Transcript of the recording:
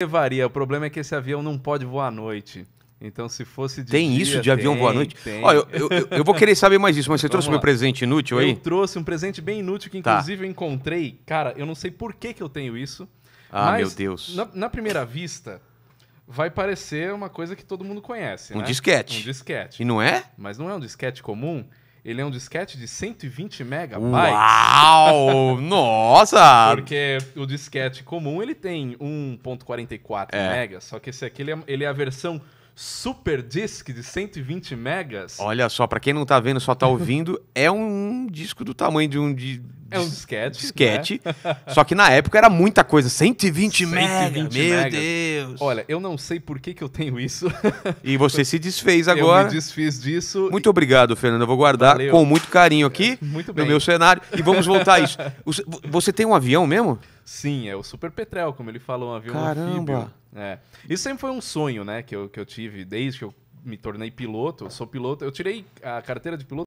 levaria. O problema é que esse avião não pode voar à noite. Então, se fosse de. Tem dia, isso de tem, avião voar à noite? Tem. Olha, eu, eu, eu, vou querer saber mais isso, mas você Vamos trouxe lá. meu presente inútil aí? Eu trouxe um presente bem inútil que, tá. inclusive, tá. eu encontrei. Cara, eu não sei por que, que eu tenho isso. Ah, meu Deus. Na, na, primeira vista, vai parecer uma coisa que todo mundo conhece. Um né? disquete. Um disquete. E não é? Mas não é um disquete comum. Ele é um disquete de 120 megabytes. Uau! Nossa! Porque o disquete comum ele tem 1.44 é. megas, só que esse aqui ele é, ele é a versão super disc de 120 megas. Olha só, para quem não tá vendo, só tá ouvindo, é um disco do tamanho de um de, é um disquete. Né? Disquete. Né? Só que na época era muita coisa. 120, 120 Meu megas. Deus. Olha, eu não sei por que, que eu tenho isso. E você se desfez agora. Eu me desfiz disso. Muito e... obrigado, Fernando. Eu vou guardar Valeu. com muito carinho aqui muito bem. no meu cenário. E vamos voltar a isso. Você tem um avião mesmo? Sim, é o Super Petrel, como ele falou, um avião Caramba. anfíbio. É. Isso sempre foi um sonho, né, que eu, que eu tive desde que eu me tornei piloto. Eu sou piloto, eu tirei a carteira de piloto